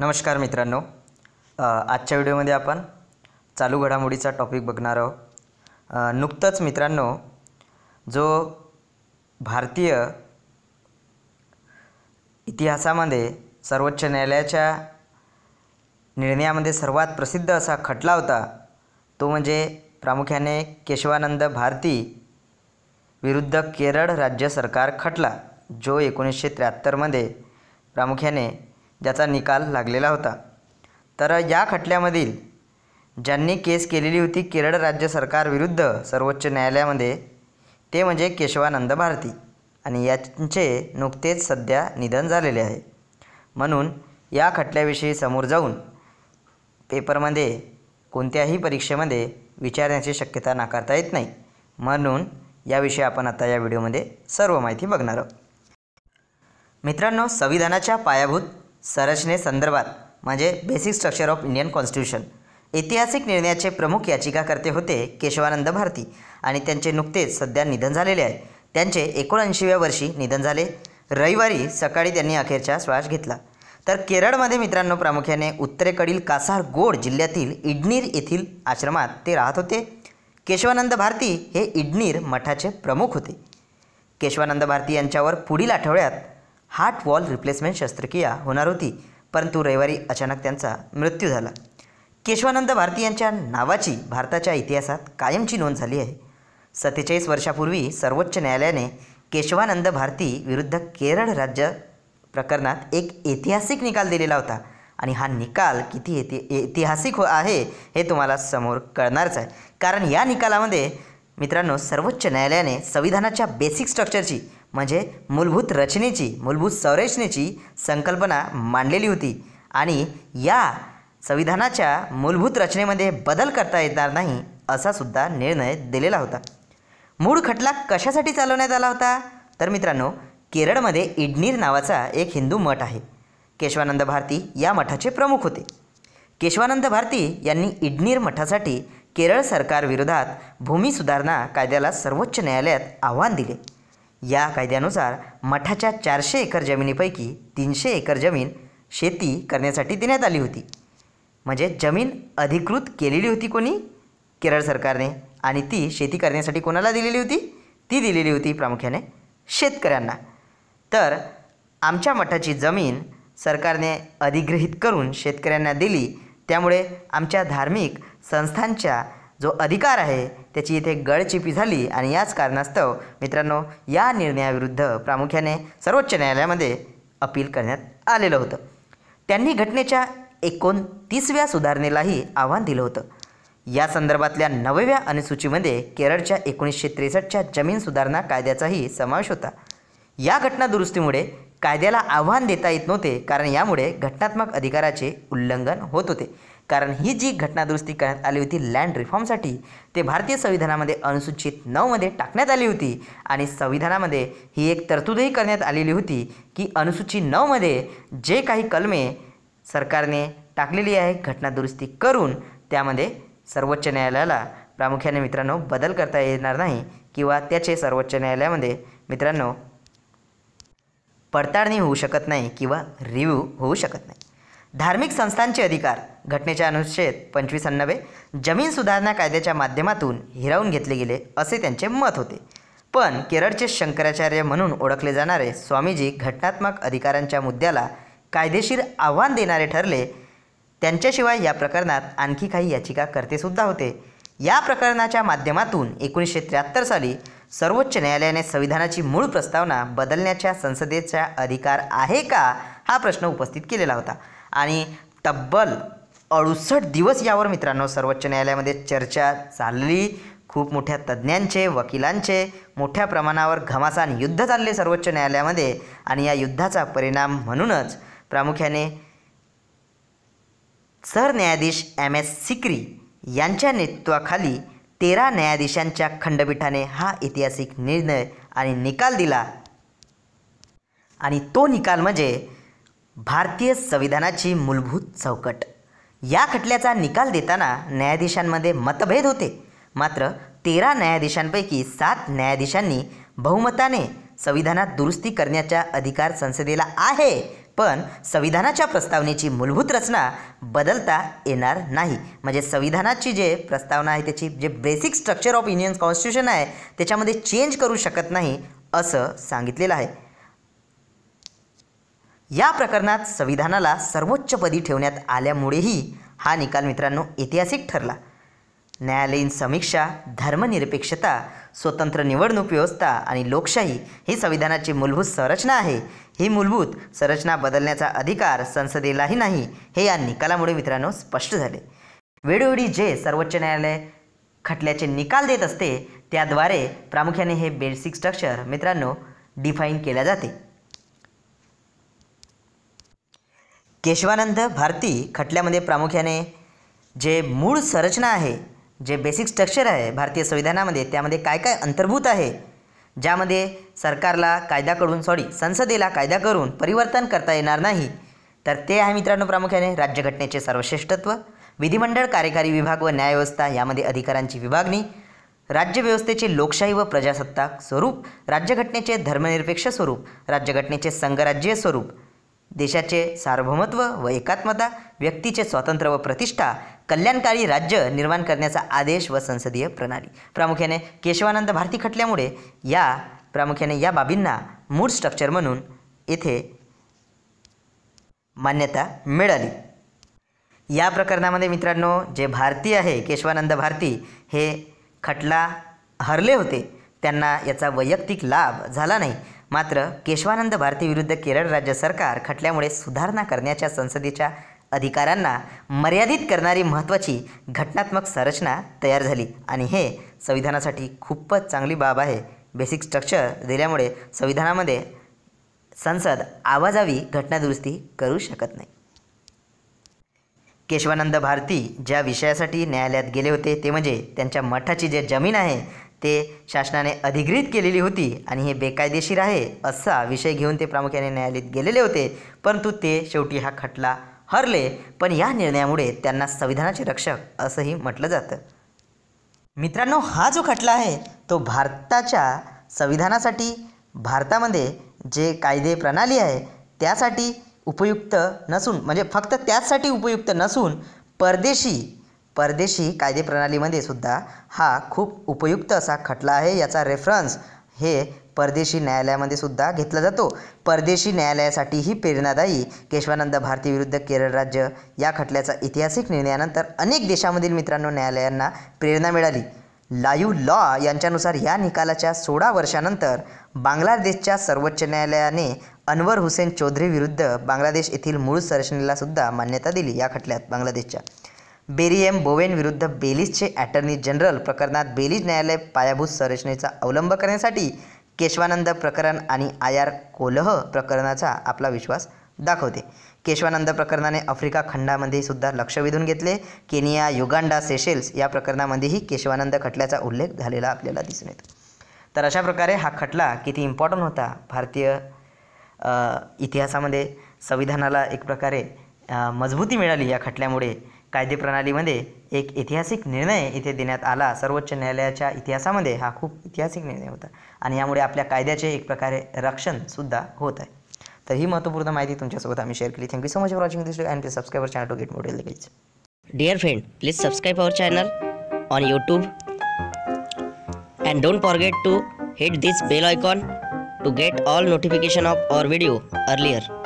नमस्कार मित्रांनो आजच्या व्हिडिओमध्ये आपण चालू घडामोडीचा टॉपिक बघणार आहोत नुकतंच मित्रांनो जो भारतीय इतिहासामध्ये सर्वोच्च न्यायालयाच्या निर्णयामध्ये सर्वात प्रसिद्ध असा खटला होता तो म्हणजे प्रामुख्याने केशवानंद भारती विरुद्ध केरळ राज्य सरकार खटला जो एकोणीसशे त्र्याहत्तरमध्ये प्रामुख्याने ज्याचा निकाल लागलेला होता तर या खटल्यामधील ज्यांनी केस केलेली होती केरळ राज्य सरकारविरुद्ध सर्वोच्च न्यायालयामध्ये ते म्हणजे केशवानंद भारती आणि यांचे नुकतेच सध्या निधन झालेले आहे म्हणून या खटल्याविषयी समोर जाऊन पेपरमध्ये कोणत्याही परीक्षेमध्ये विचारण्याची शक्यता नाकारता येत नाही म्हणून याविषयी आपण आता या व्हिडिओमध्ये सर्व माहिती बघणार आहोत मित्रांनो संविधानाच्या पायाभूत संदर्भात म्हणजे basic structure of Indian constitution ऐतिहासिक निर्णयाचे प्रमुख याचिकाकर्ते होते केशवानंद भारती आणि त्यांचे नुकतेच सध्या निधन झालेले आहे त्यांचे एकोणऐंशीव्या वर्षी निधन झाले रविवारी सकाळी त्यांनी अखेरचा श्वास घेतला तर केरळमध्ये मित्रांनो प्रामुख्याने उत्तरेकडील कासारगोड जिल्ह्यातील इडनीर येथील आश्रमात ते राहत होते केशवानंद भारती हे इडनीर मठाचे प्रमुख होते केशवानंद भारती यांच्यावर पुढील आठवड्यात हार्ट वॉल रिप्लेसमेंट शस्त्रक्रिया होणार होती परंतु रविवारी अचानक त्यांचा मृत्यू झाला केशवानंद भारती यांच्या नावाची भारताच्या इतिहासात कायमची नोंद झाली आहे सत्तेचाळीस वर्षापूर्वी सर्वोच्च न्यायालयाने केशवानंद भारती विरुद्ध केरळ राज्य प्रकरणात एक ऐतिहासिक निकाल दिलेला होता आणि हा निकाल किती ऐतिहासिक हो आहे हे तुम्हाला समोर कळणारच आहे कारण या निकालामध्ये मित्रांनो सर्वोच्च न्यायालयाने संविधानाच्या बेसिक स्ट्रक्चरची म्हणजे मूलभूत रचनेची मूलभूत संरचनेची संकल्पना मांडलेली होती आणि या संविधानाच्या मूलभूत रचनेमध्ये बदल करता येणार नाही असा सुद्धा निर्णय दिलेला होता मूळ खटला कशासाठी चालवण्यात आला होता तर मित्रांनो केरळमध्ये इडनीर नावाचा एक हिंदू मठ आहे केशवानंद भारती या मठाचे प्रमुख होते केशवानंद भारती यांनी इडनीर मठासाठी केरळ सरकारविरोधात भूमी सुधारणा कायद्याला सर्वोच्च न्यायालयात आव्हान दिले या कायद्यानुसार मठाच्या चारशे एकर जमिनीपैकी तीनशे एकर जमीन शेती करण्यासाठी देण्यात आली होती म्हणजे जमीन अधिकृत केलेली होती कोणी केरळ सरकारने आणि ती शेती करण्यासाठी कोणाला दिलेली होती ती दिलेली होती प्रामुख्याने शेतकऱ्यांना तर आमच्या मठाची जमीन सरकारने अधिग्रहित करून शेतकऱ्यांना दिली त्यामुळे आमच्या धार्मिक संस्थांच्या जो अधिकार आहे त्याची इथे गळचिपी झाली आणि याच कारणास्तव मित्रांनो या निर्णयाविरुद्ध प्रामुख्याने सर्वोच्च न्यायालयामध्ये अपील करण्यात आलेलं होतं त्यांनी घटनेच्या एकोणतीसव्या सुधारणेलाही आव्हान दिलं होतं या संदर्भातल्या नवव्या अनुसूचीमध्ये केरळच्या एकोणीसशे त्रेसष्टच्या जमीन सुधारणा कायद्याचाही समावेश होता या घटना दुरुस्तीमुळे कायद्याला आव्हान देता येत नव्हते कारण यामुळे घटनात्मक अधिकाराचे उल्लंघन होत होते कारण ही जी घटनादुरुस्ती करण्यात आली होती लँड रिफॉर्मसाठी ते भारतीय संविधानामध्ये अनुसूचित नऊमध्ये टाकण्यात आली होती आणि संविधानामध्ये ही एक तरतूदही करण्यात आलेली होती की अनुसूचित नऊमध्ये जे काही कलमे सरकारने टाकलेली आहे घटनादुरुस्ती करून त्यामध्ये सर्वोच्च न्यायालयाला प्रामुख्याने मित्रांनो बदल करता येणार नाही किंवा त्याचे सर्वोच्च न्यायालयामध्ये मित्रांनो पडताळणी होऊ शकत नाही किंवा रिव्ह्यू होऊ शकत नाही धार्मिक संस्थांचे अधिकार घटनेच्या अनुच्छेद पंचवीस अण्णवे जमीन सुधारणा कायद्याच्या माध्यमातून हिरावून घेतले गेले असे त्यांचे मत होते पण केरळचे शंकराचार्य म्हणून ओळखले जाणारे स्वामीजी घटनात्मक अधिकारांच्या मुद्द्याला कायदेशीर आव्हान देणारे ठरले त्यांच्याशिवाय या प्रकरणात आणखी काही याचिका करतेसुद्धा होते या प्रकरणाच्या माध्यमातून एकोणीसशे त्र्याहत्तर साली सर्वोच्च न्यायालयाने संविधानाची मूळ प्रस्तावना बदलण्याच्या संसदेचा अधिकार आहे का हा प्रश्न उपस्थित केलेला होता आणि तब्बल अडुसष्ट दिवस यावर मित्रांनो सर्वोच्च न्यायालयामध्ये चर्चा चालली खूप मोठ्या तज्ज्ञांचे वकिलांचे मोठ्या प्रमाणावर घमासान युद्ध चालले सर्वोच्च न्यायालयामध्ये आणि या युद्धाचा परिणाम म्हणूनच प्रामुख्याने सरन्यायाधीश एम एस सिक्री यांच्या नेतृत्वाखाली तेरा न्यायाधीशांच्या खंडपीठाने हा ऐतिहासिक निर्णय आणि निकाल दिला आणि तो निकाल म्हणजे भारतीय संविधानाची मूलभूत चौकट या खटल्याचा निकाल देताना न्यायाधीशांमध्ये मतभेद होते मात्र तेरा न्यायाधीशांपैकी सात न्यायाधीशांनी बहुमताने संविधानात दुरुस्ती करण्याचा अधिकार संसदेला आहे पण संविधानाच्या प्रस्तावनेची मूलभूत रचना बदलता येणार नाही म्हणजे संविधानाची जे प्रस्तावना आहे त्याची जे basic structure of Indian constitution आहे त्याच्यामध्ये चेंज करू शकत नाही असं सांगितलेलं आहे या प्रकरणात संविधानाला सर्वोच्च पदी ठेवण्यात आल्यामुळेही हा निकाल मित्रांनो ऐतिहासिक ठरला न्यायालयीन समीक्षा धर्मनिरपेक्षता स्वतंत्र निवडणूक व्यवस्था आणि लोकशाही ही संविधानाची मूलभूत संरचना आहे ही मूलभूत संरचना बदलण्याचा अधिकार संसदेलाही नाही हे या निकालामुळे मित्रांनो स्पष्ट झाले वेळोवेळी जे सर्वोच्च न्यायालय खटल्याचे निकाल देत असते त्याद्वारे प्रामुख्याने हे बेसिक स्ट्रक्चर मित्रांनो डिफाईन केले जाते केशवानंद भारती खटल्यामध्ये प्रामुख्याने जे मूळ संरचना आहे जे बेसिक स्ट्रक्चर आहे भारतीय संविधानामध्ये त्यामध्ये काय काय अंतर्भूत आहे ज्यामध्ये सरकारला कायदा करून सॉरी संसदेला कायदा करून परिवर्तन करता येणार नाही तर ते आहे मित्रांनो प्रामुख्याने राज्यघटनेचे सर्वश्रेष्ठत्व विधिमंडळ कार्यकारी विभाग व न्यायव्यवस्था यामध्ये अधिकारांची विभागणी राज्यव्यवस्थेचे लोकशाही व प्रजासत्ताक स्वरूप राज्यघटनेचे धर्मनिरपेक्ष स्वरूप राज्यघटनेचे संघराज्यीय स्वरूप देशाचे सार्वभौमत्व व एकात्मता व्यक्तीचे स्वातंत्र्य व प्रतिष्ठा कल्याणकारी राज्य निर्माण करण्याचा आदेश व संसदीय प्रणाली प्रामुख्याने केशवानंद भारती खटल्यामुळे या प्रामुख्याने या बाबींना मूळ स्ट्रक्चर म्हणून येथे मान्यता मिळाली या प्रकरणामध्ये मित्रांनो जे भारती आहे केशवानंद भारती हे खटला हरले होते त्यांना याचा वैयक्तिक लाभ झाला नाही मात्र केशवानंद भारती विरुद्ध केरळ राज्य सरकार खटल्यामुळे सुधारणा करण्याच्या संसदेच्या अधिकारांना मर्यादित करणारी महत्त्वाची घटनात्मक संरचना तयार झाली आणि हे संविधानासाठी खूपच चांगली बाब आहे बेसिक स्ट्रक्चर दिल्यामुळे संविधानामध्ये संसद आवाजावी घटनादुरुस्ती करू शकत नाही केशवानंद भारती ज्या विषयासाठी न्यायालयात गेले होते ते म्हणजे त्यांच्या मठाची जे जमीन आहे ते शासनाने अधिकृत केलेली होती आणि हे बेकायदेशीर आहे असा विषय घेऊन ते प्रामुख्याने न्यायालयात गेलेले होते परंतु ते शेवटी हा खटला हरले पण या निर्णयामुळे त्यांना संविधानाचे रक्षक असंही म्हटलं जातं मित्रांनो हा जो खटला आहे तो भारताच्या संविधानासाठी भारतामध्ये जे कायदे प्रणाली आहे त्यासाठी उपयुक्त नसून म्हणजे फक्त त्याचसाठी उपयुक्त नसून परदेशी परदेशी कायदेप्रणालीमध्ये सुद्धा हा खूप उपयुक्त असा खटला आहे याचा रेफरन्स हे परदेशी न्यायालयामध्ये सुद्धा घेतला जातो परदेशी न्यायालयासाठीही प्रेरणादायी केशवानंद भारती विरुद्ध केरळ राज्य या खटल्याचा ऐतिहासिक निर्णयानंतर अनेक देशामधील मित्रांनो न्यायालयांना प्रेरणा मिळाली लायू लॉ यांच्यानुसार या निकालाच्या सोळा वर्षानंतर बांगलादेशच्या सर्वोच्च न्यायालयाने अनवर हुसेन चौधरी विरुद्ध बांगलादेश येथील मूळ संरचनेलासुद्धा सुद्धा मान्यता दिली या खटल्यात बांगलादेशच्या बेरी एम विरुद्ध बेलीजचे ॲटर्नी जनरल प्रकरणात बेलीज न्यायालय पायाभूत संरचनेचा अवलंब करण्यासाठी केशवानंद प्रकरण आणि आय आर कोलह प्रकरणाचा आपला विश्वास दाखवते केशवानंद प्रकरणाने आफ्रिका खंडामध्ये सुद्धा लक्ष वेधून घेतले केनिया युगांडा सेशेल्स या प्रकरणामध्येही केशवानंद खटल्याचा उल्लेख झालेला आपल्याला दिसून येतो तर अशा प्रकारे हा खटला किती इम्पॉर्टंट होता भारतीय इतिहासामध्ये संविधानाला एक प्रकारे मजबूती मिळाली या खटल्यामुळे कायदेप्रणालीमध्ये एक ऐतिहासिक निर्णय इथे देण्यात आला सर्वोच्च न्यायालयाच्या इतिहासामध्ये हा खूप ऐतिहासिक निर्णय होता आणि यामुळे आपल्या कायद्याचे एक प्रकारे रक्षणसुद्धा होत आहे तर ही महत्त्वपूर्ण माहिती तुमच्यासोबत आम्ही शेअर केली thank you so much for watching this and please subscribe channel to get model लगेच dear friend please subscribe our channel on YouTube and don't forget to hit this bell icon to get all notification of our video earlier